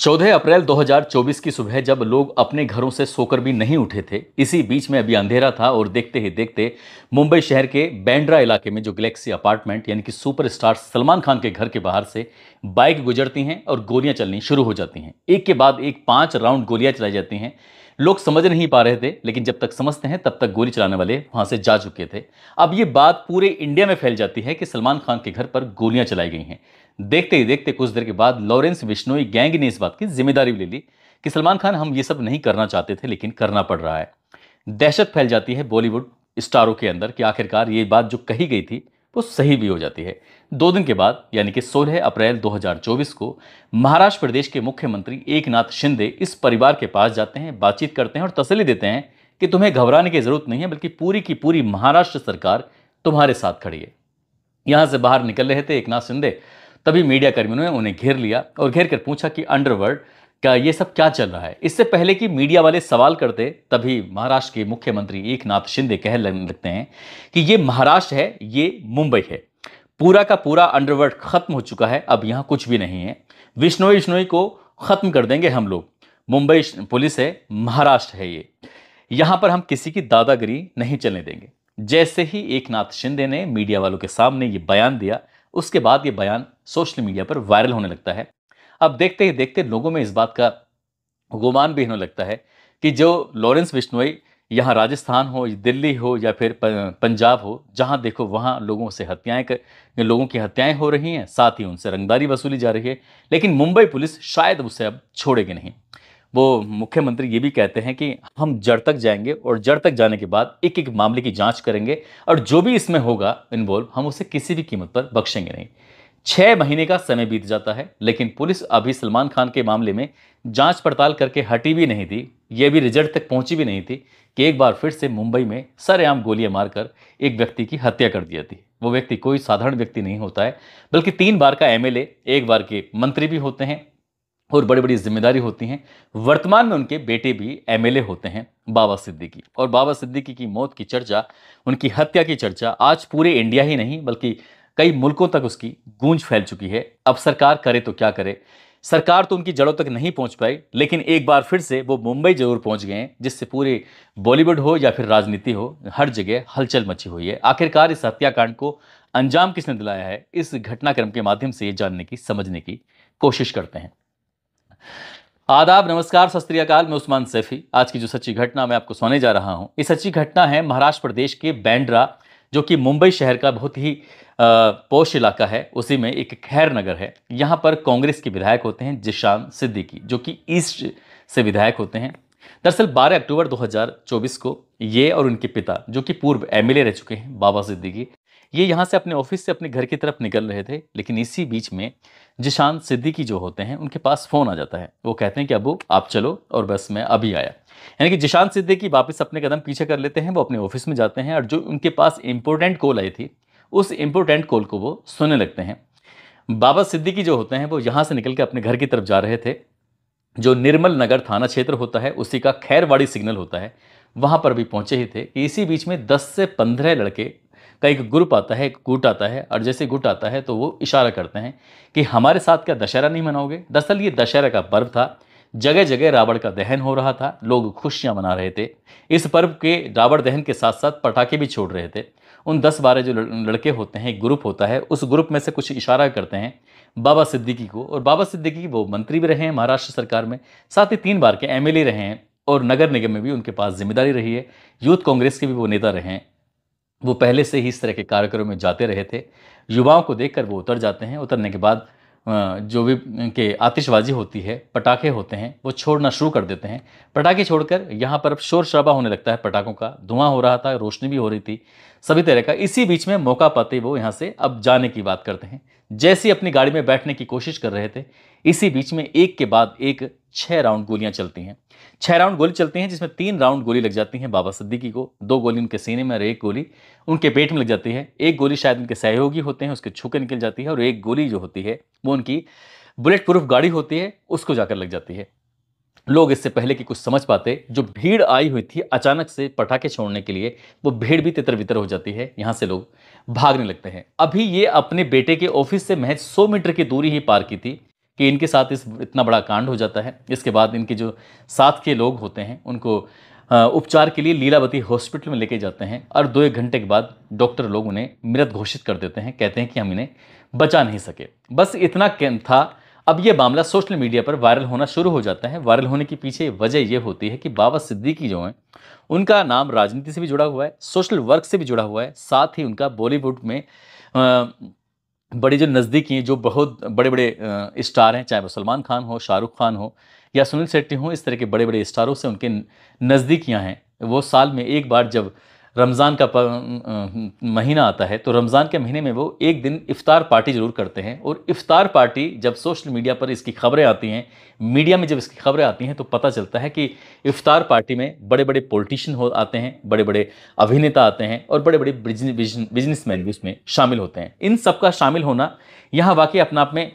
14 अप्रैल 2024 की सुबह जब लोग अपने घरों से सोकर भी नहीं उठे थे इसी बीच में अभी अंधेरा था और देखते ही देखते मुंबई शहर के बैंड्रा इलाके में जो गैलेक्सी अपार्टमेंट यानी कि सुपरस्टार सलमान खान के घर के बाहर से बाइक गुजरती हैं और गोलियां चलनी शुरू हो जाती हैं एक के बाद एक पाँच राउंड गोलियाँ चलाई जाती हैं लोग समझ नहीं पा रहे थे लेकिन जब तक समझते हैं तब तक गोली चलाने वाले वहाँ से जा चुके थे अब ये बात पूरे इंडिया में फैल जाती है कि सलमान खान के घर पर गोलियाँ चलाई गई हैं देखते ही देखते कुछ देर के बाद लॉरेंस बिश्नोई गैंग ने इस बात की जिम्मेदारी ले ली कि सलमान खान हम ये सब नहीं करना चाहते थे लेकिन करना पड़ रहा है दहशत फैल जाती है बॉलीवुड स्टारों के अंदर कि आखिरकार ये बात जो कही गई थी वो सही भी हो जाती है दो दिन के बाद यानी कि 16 अप्रैल 2024 को महाराष्ट्र प्रदेश के मुख्यमंत्री एकनाथ शिंदे इस परिवार के पास जाते हैं बातचीत करते हैं और तसली देते हैं कि तुम्हें घबराने की ज़रूरत नहीं है बल्कि पूरी की पूरी महाराष्ट्र सरकार तुम्हारे साथ खड़ी है यहां से बाहर निकल रहे थे एकनाथ शिंदे तभी मीडिया कर्मियों ने उन्हें घेर लिया और घेर कर पूछा कि अंडरवर्ल्ड का ये सब क्या चल रहा है इससे पहले कि मीडिया वाले सवाल करते तभी महाराष्ट्र के मुख्यमंत्री नाथ शिंदे कह लगते हैं कि ये महाराष्ट्र है ये मुंबई है पूरा का पूरा अंडरवर्ल्ड खत्म हो चुका है अब यहाँ कुछ भी नहीं है विष्णोई विष्णोई को ख़त्म कर देंगे हम लोग मुंबई पुलिस है महाराष्ट्र है ये यहाँ पर हम किसी की दादागिरी नहीं चलने देंगे जैसे ही एकनाथ शिंदे ने मीडिया वालों के सामने ये बयान दिया उसके बाद ये बयान सोशल मीडिया पर वायरल होने लगता है अब देखते ही देखते लोगों में इस बात का गुमान भी होने लगता है कि जो लॉरेंस बिश्नोई यहाँ राजस्थान हो दिल्ली हो या फिर पंजाब हो जहाँ देखो वहाँ लोगों से हत्याएं कर लोगों की हत्याएं हो रही हैं साथ ही उनसे रंगदारी वसूली जा रही है लेकिन मुंबई पुलिस शायद उसे अब छोड़ेगी नहीं वो मुख्यमंत्री ये भी कहते हैं कि हम जड़ तक जाएंगे और जड़ तक जाने के बाद एक एक मामले की जांच करेंगे और जो भी इसमें होगा इन्वॉल्व हम उसे किसी भी कीमत पर बख्शेंगे नहीं छः महीने का समय बीत जाता है लेकिन पुलिस अभी सलमान खान के मामले में जांच पड़ताल करके हटी भी नहीं थी यह भी रिजल्ट तक पहुंची भी नहीं थी कि एक बार फिर से मुंबई में सरेआम गोलियां मारकर एक व्यक्ति की हत्या कर दी थी वो व्यक्ति कोई साधारण व्यक्ति नहीं होता है बल्कि तीन बार का एमएलए एक बार के मंत्री भी होते हैं और बड़ी बड़ी जिम्मेदारी होती हैं वर्तमान में उनके बेटे भी एमएलए होते हैं बाबा सिद्दीकी और बाबा सिद्दीकी की मौत की चर्चा उनकी हत्या की चर्चा आज पूरे इंडिया ही नहीं बल्कि कई मुल्कों तक उसकी गूंज फैल चुकी है अब सरकार करे तो क्या करे सरकार तो उनकी जड़ों तक नहीं पहुंच पाई लेकिन एक बार फिर से वो मुंबई जरूर पहुंच गए हैं जिससे पूरे बॉलीवुड हो या फिर राजनीति हो हर जगह हलचल मची हुई है आखिरकार इस हत्याकांड को अंजाम किसने दिलाया है इस घटनाक्रम के माध्यम से ये जानने की समझने की कोशिश करते हैं आदाब नमस्कार सत मैं उस्मान सैफी आज की जो सच्ची घटना मैं आपको सोने जा रहा हूँ ये सच्ची घटना है महाराष्ट्र प्रदेश के बैंड्रा जो कि मुंबई शहर का बहुत ही पोष इलाका है उसी में एक खैर नगर है यहाँ पर कांग्रेस के विधायक होते हैं जिशान सिद्दीकी जो कि ईस्ट से विधायक होते हैं दरअसल 12 अक्टूबर 2024 को ये और उनके पिता जो कि पूर्व एमएलए रह चुके हैं बाबा सिद्दीकी ये यहाँ से अपने ऑफिस से अपने घर की तरफ निकल रहे थे लेकिन इसी बीच में जिशान सिद्दीकी जो होते हैं उनके पास फ़ोन आ जाता है वो कहते हैं कि अबू आप चलो और बस मैं अभी आया यानी कि जिशान सिद्दीकी वापस अपने कदम पीछे कर लेते हैं वो अपने ऑफिस में जाते हैं और जो उनके पास इम्पोर्टेंट कॉल आई थी उस इम्पोर्टेंट कॉल को वो सुनने लगते हैं बाबा सिद्दीकी जो होते हैं वो यहाँ से निकल के अपने घर की तरफ जा रहे थे जो निर्मल नगर थाना क्षेत्र होता है उसी का खैरवाड़ी सिग्नल होता है वहाँ पर भी पहुँचे ही थे कि इसी बीच में 10 से 15 लड़के का एक ग्रुप आता है एक गुट आता है और जैसे गुट आता है तो वो इशारा करते हैं कि हमारे साथ क्या दशहरा नहीं मनाओगे दरअसल ये दशहरा का पर्व था जगह जगह रावण का दहन हो रहा था लोग खुशियाँ मना रहे थे इस पर्व के रावण दहन के साथ साथ पटाखे भी छोड़ रहे थे उन दस बारह जो लड़के होते हैं एक ग्रुप होता है उस ग्रुप में से कुछ इशारा करते हैं बाबा सिद्दीकी को और बाबा सिद्दीकी वो मंत्री भी रहे हैं महाराष्ट्र सरकार में साथ ही तीन बार के एमएलए रहे हैं और नगर निगम में भी उनके पास जिम्मेदारी रही है यूथ कांग्रेस के भी वो नेता रहे हैं वो पहले से ही इस तरह के कार्यक्रम में जाते रहे थे युवाओं को देखकर वो उतर जाते हैं उतरने के बाद जो भी के आतिशबाजी होती है पटाखे होते हैं वो छोड़ना शुरू कर देते हैं पटाखे छोड़कर यहाँ पर अब शोर शराबा होने लगता है पटाखों का धुआं हो रहा था रोशनी भी हो रही थी सभी तरह का इसी बीच में मौका पाते वो यहाँ से अब जाने की बात करते हैं जैसे अपनी गाड़ी में बैठने की कोशिश कर रहे थे इसी बीच में एक के बाद एक छः राउंड गोलियां चलती हैं छः राउंड गोली चलती हैं जिसमें तीन राउंड गोली लग जाती हैं बाबा सिद्दीकी को दो गोली उनके सीने में और एक गोली उनके पेट में लग जाती है एक गोली शायद उनके सहयोगी होते हैं उसके छुके निकल जाती है और एक गोली जो होती है वो उनकी बुलेट प्रूफ गाड़ी होती है उसको जाकर लग जाती है लोग इससे पहले कि कुछ समझ पाते जो भीड़ आई हुई थी अचानक से पटाखे छोड़ने के लिए वो भीड़ भी तितर बितर हो जाती है यहाँ से लोग भागने लगते हैं अभी ये अपने बेटे के ऑफिस से महज 100 मीटर की दूरी ही पार की थी कि इनके साथ इस इतना बड़ा कांड हो जाता है इसके बाद इनके जो साथ के लोग होते हैं उनको उपचार के लिए लीलावती हॉस्पिटल में लेके जाते हैं और दो एक घंटे के बाद डॉक्टर लोग उन्हें मृत घोषित कर देते हैं कहते हैं कि हम इन्हें बचा नहीं सके बस इतना था अब ये मामला सोशल मीडिया पर वायरल होना शुरू हो जाता है वायरल होने की पीछे वजह यह होती है कि बाबा सिद्दीकी जो हैं उनका नाम राजनीति से भी जुड़ा हुआ है सोशल वर्क से भी जुड़ा हुआ है साथ ही उनका बॉलीवुड में आ, बड़े जो नज़दीकी जो बहुत बड़े बड़े स्टार हैं चाहे वो सलमान खान हो शाहरुख खान हो या सुनील शेट्टी हो इस तरह के बड़े बड़े स्टारों से उनके नज़दीकियाँ हैं वो साल में एक बार जब रमज़ान का महीना आता है तो रमज़ान के महीने में वो एक दिन इफ़ार पार्टी ज़रूर करते हैं और इफ़ार पार्टी जब सोशल मीडिया पर इसकी खबरें आती हैं मीडिया में जब इसकी खबरें आती हैं तो पता चलता है कि इफ्तार पार्टी में बड़े बड़े पॉलिटिशियन हो आते हैं बड़े बड़े अभिनेता आते हैं और बड़े बड़े बिजनेस मैन भी उसमें शामिल होते हैं इन सब का शामिल होना यहाँ वाकई अपने आप में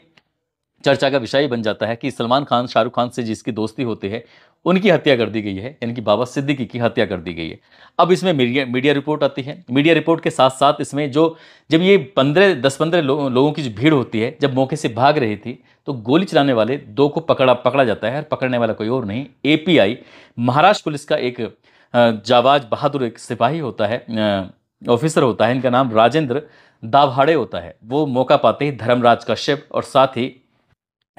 चर्चा का विषय बन जाता है कि सलमान खान शाहरुख खान से जिसकी दोस्ती होती है उनकी हत्या कर दी गई है इनकी बाबा सिद्दीकी की हत्या कर दी गई है अब इसमें मीडिया मीडिया रिपोर्ट आती है मीडिया रिपोर्ट के साथ साथ इसमें जो जब ये पंद्रह दस पंद्रह लो, लोगों की जो भीड़ होती है जब मौके से भाग रही थी तो गोली चलाने वाले दो को पकड़ा पकड़ा जाता है और पकड़ने वाला कोई और नहीं ए महाराष्ट्र पुलिस का एक जावाज बहादुर एक सिपाही होता है ऑफिसर होता है इनका नाम राजेंद्र दाभाड़े होता है वो मौका पाते ही धर्मराज कश्यप और साथ ही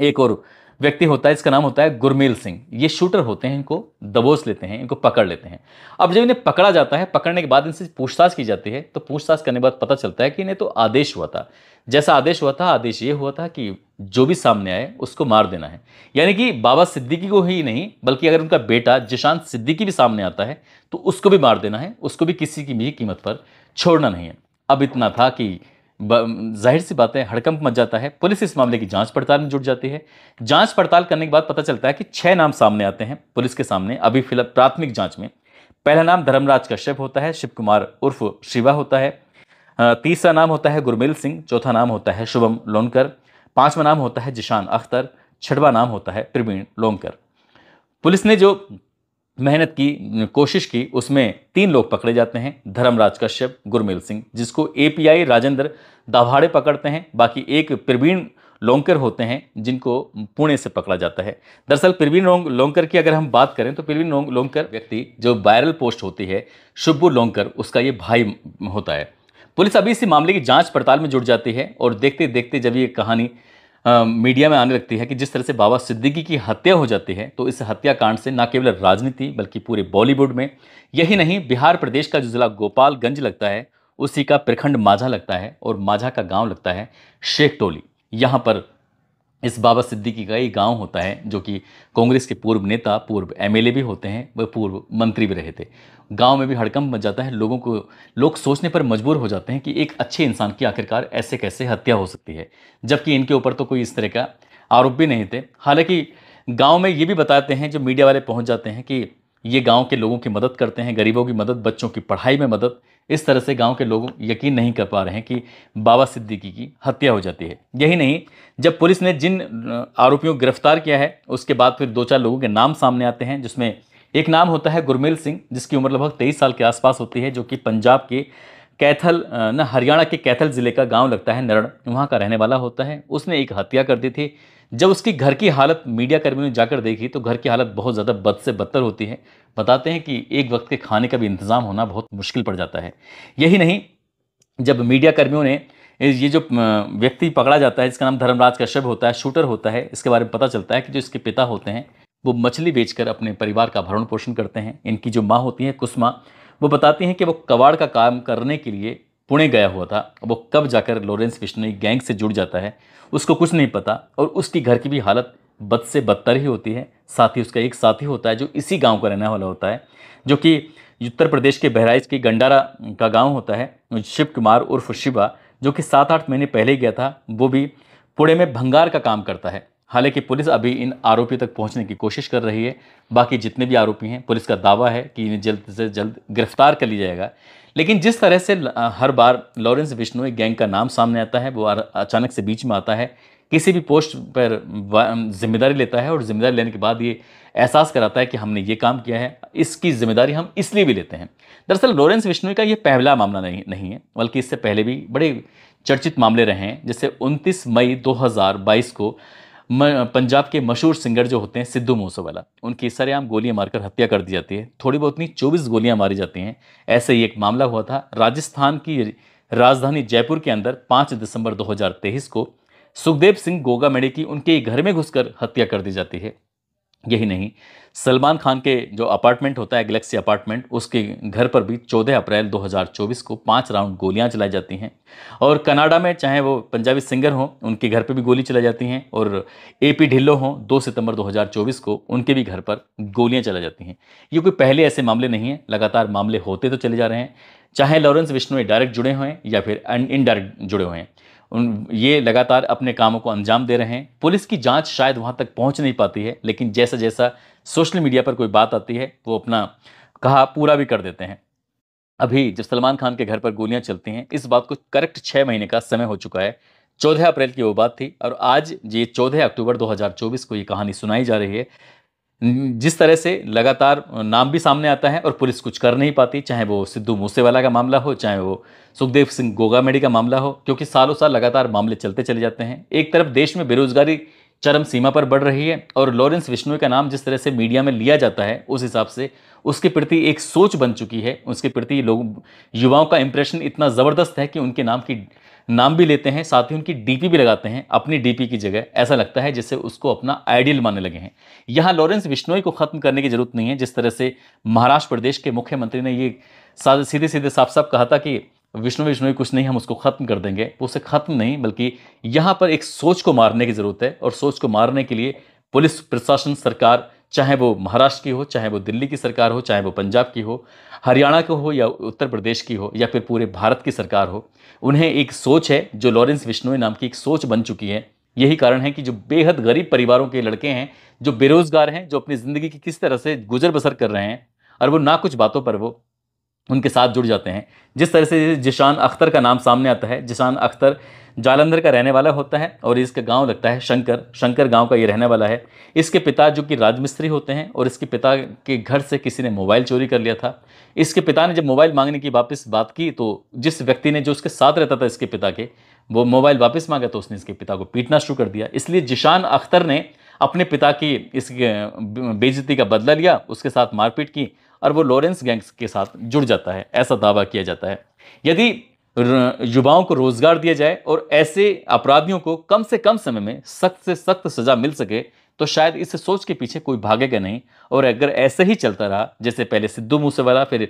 एक और व्यक्ति होता है इसका नाम होता है गुरमेल सिंह ये शूटर होते हैं इनको दबोच लेते हैं इनको पकड़ लेते हैं अब जब इन्हें पकड़ा जाता है पकड़ने के बाद इनसे पूछताछ की जाती है तो पूछताछ करने के बाद पता चलता है कि इन्हें तो आदेश हुआ था जैसा आदेश हुआ था आदेश ये हुआ था कि जो भी सामने आए उसको मार देना है यानी कि बाबा सिद्दीकी को ही नहीं बल्कि अगर उनका बेटा जिशांत सिद्दीकी भी सामने आता है तो उसको भी मार देना है उसको भी किसी की भी कीमत पर छोड़ना नहीं है अब इतना था कि जाहिर सी बातें हड़कंप मच जाता है पुलिस इस मामले की जांच पड़ताल में जुट जाती है जांच पड़ताल करने के बाद पता चलता है कि छह नाम सामने आते हैं पुलिस के सामने अभी फिलहाल प्राथमिक जांच में पहला नाम धर्मराज कश्यप होता है शिव कुमार उर्फ शिवा होता है तीसरा नाम होता है गुरमेल सिंह चौथा नाम होता है शुभम लोनकर पांचवा नाम होता है जिशान अख्तर छठवा नाम होता है प्रवीण लोनकर पुलिस ने जो मेहनत की कोशिश की उसमें तीन लोग पकड़े जाते हैं धर्मराज कश्यप गुरमेल सिंह जिसको एपीआई राजेंद्र दाभाड़े पकड़ते हैं बाकी एक प्रवीण लोंकर होते हैं जिनको पुणे से पकड़ा जाता है दरअसल प्रवीण लोंकर की अगर हम बात करें तो प्रवीण लोंकर व्यक्ति जो वायरल पोस्ट होती है शुभू लोंकर उसका ये भाई होता है पुलिस अभी इसी मामले की जांच पड़ताल में जुड़ जाती है और देखते देखते जब ये कहानी आ, मीडिया में आने लगती है कि जिस तरह से बाबा सिद्दीकी की हत्या हो जाती है तो इस हत्याकांड से न केवल राजनीति बल्कि पूरे बॉलीवुड में यही नहीं बिहार प्रदेश का जो जिला गोपालगंज लगता है उसी का प्रखंड माझा लगता है और माझा का गांव लगता है शेख टोली यहाँ पर इस बाबा सिद्दीकी का एक गांव होता है जो कि कांग्रेस के पूर्व नेता पूर्व एमएलए भी होते हैं वह पूर्व मंत्री भी रहे थे गांव में भी हड़कंप मच जाता है लोगों को लोग सोचने पर मजबूर हो जाते हैं कि एक अच्छे इंसान की आखिरकार ऐसे कैसे हत्या हो सकती है जबकि इनके ऊपर तो कोई इस तरह का आरोप भी नहीं थे हालांकि गाँव में ये भी बताते हैं जो मीडिया वाले पहुँच जाते हैं कि ये गाँव के लोगों की मदद करते हैं गरीबों की मदद बच्चों की पढ़ाई में मदद इस तरह से गांव के लोग यकीन नहीं कर पा रहे हैं कि बाबा सिद्दीकी की हत्या हो जाती है यही नहीं जब पुलिस ने जिन आरोपियों को गिरफ्तार किया है उसके बाद फिर दो चार लोगों के नाम सामने आते हैं जिसमें एक नाम होता है गुरमेल सिंह जिसकी उम्र लगभग तेईस साल के आसपास होती है जो कि पंजाब के कैथल न हरियाणा के कैथल ज़िले का गांव लगता है नरण वहाँ का रहने वाला होता है उसने एक हत्या कर दी थी जब उसकी घर की हालत मीडिया कर्मियों ने जाकर देखी तो घर की हालत बहुत ज़्यादा बद से बदतर होती है बताते हैं कि एक वक्त के खाने का भी इंतज़ाम होना बहुत मुश्किल पड़ जाता है यही नहीं जब मीडिया कर्मियों ने ये जो व्यक्ति पकड़ा जाता है जिसका नाम धर्मराज कश्यप होता है शूटर होता है इसके बारे में पता चलता है कि जो इसके पिता होते हैं वो मछली बेचकर अपने परिवार का भरण पोषण करते हैं इनकी जो माँ होती है कुसमा वो बताती हैं कि वो कबाड़ का काम करने के लिए पुणे गया हुआ था वो कब जाकर लॉरेंस बिश्नोई गैंग से जुड़ जाता है उसको कुछ नहीं पता और उसकी घर की भी हालत बद से बदतर ही होती है साथ ही उसका एक साथी होता है जो इसी गांव का रहने वाला होता है जो कि उत्तर प्रदेश के बहराइच के गंडारा का गांव होता है शिव कुमार उर्फ शिवा जो कि सात आठ महीने पहले गया था वो भी पुणे में भंगार का काम करता है हालांकि पुलिस अभी इन आरोपी तक पहुंचने की कोशिश कर रही है बाकी जितने भी आरोपी हैं पुलिस का दावा है कि इन्हें जल्द से जल्द गिरफ्तार कर लिया जाएगा लेकिन जिस तरह से हर बार लॉरेंस बिश्नोई गैंग का नाम सामने आता है वो अचानक से बीच में आता है किसी भी पोस्ट पर जिम्मेदारी लेता है और जिम्मेदारी लेने के बाद ये एहसास कराता है कि हमने ये काम किया है इसकी जिम्मेदारी हम इसलिए भी लेते हैं दरअसल लॉरेंस विष्णु का ये पहला मामला नहीं नहीं है बल्कि इससे पहले भी बड़े चर्चित मामले रहे हैं जैसे 29 मई 2022 को पंजाब के मशहूर सिंगर जो होते हैं सिद्धू मूसेवाला उनकी सरेआम गोलियां मारकर हत्या कर दी जाती है थोड़ी बहुत नहीं चौबीस गोलियां मारी जाती हैं ऐसे ही एक मामला हुआ था राजस्थान की राजधानी जयपुर के अंदर पाँच दिसंबर दो को सुखदेव सिंह गोगा गोगामेड़े की उनके घर में घुसकर हत्या कर दी जाती है यही नहीं सलमान खान के जो अपार्टमेंट होता है गैलेक्सी अपार्टमेंट उसके घर पर भी 14 अप्रैल 2024 को पाँच राउंड गोलियां चलाई जाती हैं और कनाडा में चाहे वो पंजाबी सिंगर हों उनके घर पर भी गोली चलाई जाती हैं और ए पी ढिल्लो हों दो सितंबर 2024 को उनके भी घर पर गोलियां चलाई जाती हैं ये कोई पहले ऐसे मामले नहीं हैं लगातार मामले होते तो चले जा रहे हैं चाहे लॉरेंस विष्णु डायरेक्ट जुड़े हुए हैं या फिर इनडायरेक्ट जुड़े हुए हैं उन ये लगातार अपने कामों को अंजाम दे रहे हैं पुलिस की जांच शायद वहाँ तक पहुँच नहीं पाती है लेकिन जैसा जैसा सोशल मीडिया पर कोई बात आती है वो अपना कहा पूरा भी कर देते हैं अभी जब सलमान खान के घर पर गोलियां चलती हैं इस बात को करेक्ट छः महीने का समय हो चुका है चौदह अप्रैल की वो बात थी और आज ये चौदह अक्टूबर 2024 को ये कहानी सुनाई जा रही है जिस तरह से लगातार नाम भी सामने आता है और पुलिस कुछ कर नहीं पाती चाहे वो सिद्धू मूसेवाला का मामला हो चाहे वो सुखदेव सिंह गोगामेड़ी का मामला हो क्योंकि सालों साल लगातार मामले चलते चले जाते हैं एक तरफ देश में बेरोजगारी चरम सीमा पर बढ़ रही है और लॉरेंस विश्नोई का नाम जिस तरह से मीडिया में लिया जाता है उस हिसाब से उसके प्रति एक सोच बन चुकी है उसके प्रति लोग युवाओं का इंप्रेशन इतना ज़बरदस्त है कि उनके नाम की नाम भी लेते हैं साथ ही उनकी डीपी भी लगाते हैं अपनी डीपी की जगह ऐसा लगता है जिससे उसको अपना आइडियल मानने लगे हैं यहाँ लॉरेंस बिश्नोई को ख़त्म करने की ज़रूरत नहीं है जिस तरह से महाराष्ट्र प्रदेश के मुख्यमंत्री ने ये सीधे सीधे साफ साफ कहा था कि विष्णु विष्णु ही कुछ नहीं हम उसको ख़त्म कर देंगे वो उसे ख़त्म नहीं बल्कि यहाँ पर एक सोच को मारने की ज़रूरत है और सोच को मारने के लिए पुलिस प्रशासन सरकार चाहे वो महाराष्ट्र की हो चाहे वो दिल्ली की सरकार हो चाहे वो पंजाब की हो हरियाणा की हो या उत्तर प्रदेश की हो या फिर पूरे भारत की सरकार हो उन्हें एक सोच है जो लॉरेंस विष्णु नाम की एक सोच बन चुकी है यही कारण है कि जो बेहद गरीब परिवारों के लड़के हैं जो बेरोज़गार हैं जो अपनी ज़िंदगी की किस तरह से गुजर बसर कर रहे हैं और वो ना कुछ बातों पर वो उनके साथ जुड़ जाते हैं जिस तरह से जिशान अख्तर का नाम सामने आता है जिशान अख्तर जालंधर का रहने वाला होता है और इसका गांव लगता है शंकर शंकर गांव का ये रहने वाला है इसके पिता जो कि राजमिस्त्री होते हैं और इसके पिता के घर से किसी ने मोबाइल चोरी कर लिया था इसके पिता ने जब मोबाइल मांगने की वापस बात की तो जिस व्यक्ति ने जो उसके साथ रहता था इसके पिता के वो मोबाइल वापस मांगा तो उसने इसके पिता को पीटना शुरू कर दिया इसलिए जिशान अख्तर ने अपने पिता की इस बेजती का बदला लिया उसके साथ मारपीट की और वो लॉरेंस गैंग्स के साथ जुड़ जाता है ऐसा दावा किया जाता है यदि युवाओं को रोजगार दिया जाए और ऐसे अपराधियों को कम से कम समय में सख्त से सख्त सजा मिल सके तो शायद इस सोच के पीछे कोई भागेगा नहीं और अगर ऐसे ही चलता रहा जैसे पहले सिद्धू मूसेवाला फिर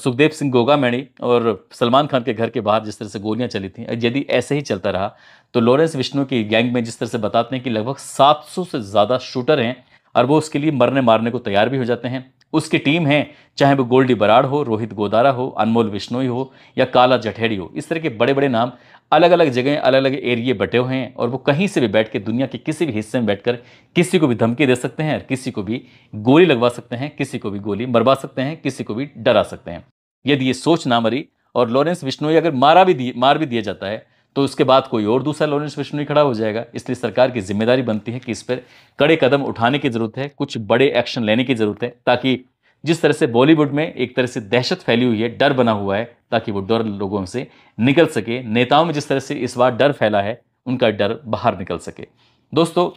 सुखदेव सिंह मैणी और सलमान खान के घर के बाहर जिस तरह से गोलियां चली थी यदि ऐसे ही चलता रहा तो लॉरेंस विष्णु की गैंग में जिस तरह से बताते हैं कि लगभग 700 से ज़्यादा शूटर हैं और वो उसके लिए मरने मारने को तैयार भी हो जाते हैं उसकी टीम है चाहे वो गोल्डी बराड़ हो रोहित गोदारा हो अनमोल बिश्नोई हो या काला जठेड़ी हो इस तरह के बड़े बड़े नाम अलग अलग जगह अलग अलग एरिए बटे हुए हैं और वो कहीं से भी बैठ के दुनिया के किसी भी हिस्से में बैठकर किसी को भी धमकी दे सकते हैं और किसी को भी गोली लगवा सकते हैं किसी को भी गोली मरवा सकते हैं किसी को भी डरा सकते हैं यदि ये सोच ना मरी और लॉरेंस विश्नोई अगर मारा भी दिए मार भी दिया जाता है तो उसके बाद कोई और दूसरा लॉरेंस बिश्नोई खड़ा हो जाएगा इसलिए सरकार की जिम्मेदारी बनती है कि इस पर कड़े कदम उठाने की ज़रूरत है कुछ बड़े एक्शन लेने की ज़रूरत है ताकि जिस तरह से बॉलीवुड में एक तरह से दहशत फैली हुई है डर बना हुआ है ताकि वो डर लोगों से निकल सके नेताओं में जिस तरह से इस बार डर फैला है उनका डर बाहर निकल सके दोस्तों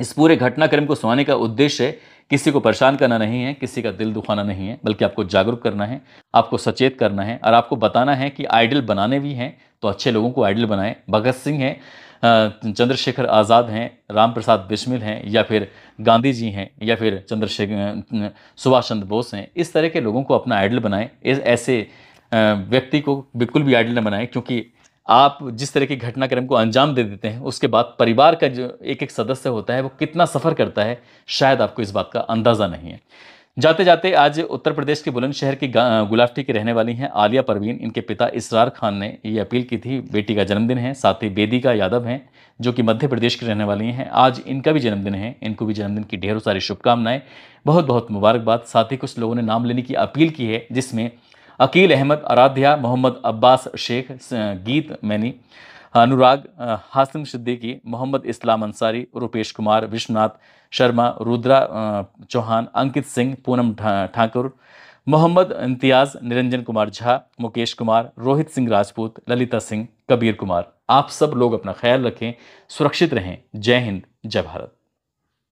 इस पूरे घटनाक्रम को सुनाने का उद्देश्य किसी को परेशान करना नहीं है किसी का दिल दुखाना नहीं है बल्कि आपको जागरूक करना है आपको सचेत करना है और आपको बताना है कि आइडल बनाने भी हैं तो अच्छे लोगों को आइडल बनाएं भगत सिंह हैं चंद्रशेखर आज़ाद हैं राम प्रसाद बिस्मिल हैं या फिर गांधी जी हैं या फिर चंद्रशेखर सुभाष चंद्र बोस हैं इस तरह के लोगों को अपना आइडल बनाएं इस ऐसे व्यक्ति को बिल्कुल भी आइडल न बनाएं क्योंकि आप जिस तरह के घटनाक्रम को अंजाम दे देते हैं उसके बाद परिवार का जो एक एक सदस्य होता है वो कितना सफ़र करता है शायद आपको इस बात का अंदाज़ा नहीं है जाते जाते आज उत्तर प्रदेश के बुलंदशहर की गुलाफ्टी की रहने वाली हैं आलिया परवीन इनके पिता इसरार खान ने ये अपील की थी बेटी का जन्मदिन है साथ ही का यादव हैं जो कि मध्य प्रदेश की रहने वाली हैं आज इनका भी जन्मदिन है इनको भी जन्मदिन की ढेरों सारी शुभकामनाएं बहुत बहुत मुबारकबाद साथ ही कुछ लोगों ने नाम लेने की अपील की है जिसमें अकील अहमद आराध्या मोहम्मद अब्बास शेख गीत मैनी अनुराग हासिम सिद्दीकी मोहम्मद इस्लाम अंसारी रुपेश कुमार विश्वनाथ शर्मा रुद्रा चौहान अंकित सिंह पूनम ठाकुर मोहम्मद इम्तियाज़ निरंजन कुमार झा मुकेश कुमार रोहित सिंह राजपूत ललिता सिंह कबीर कुमार आप सब लोग अपना ख्याल रखें सुरक्षित रहें जय हिंद जय भारत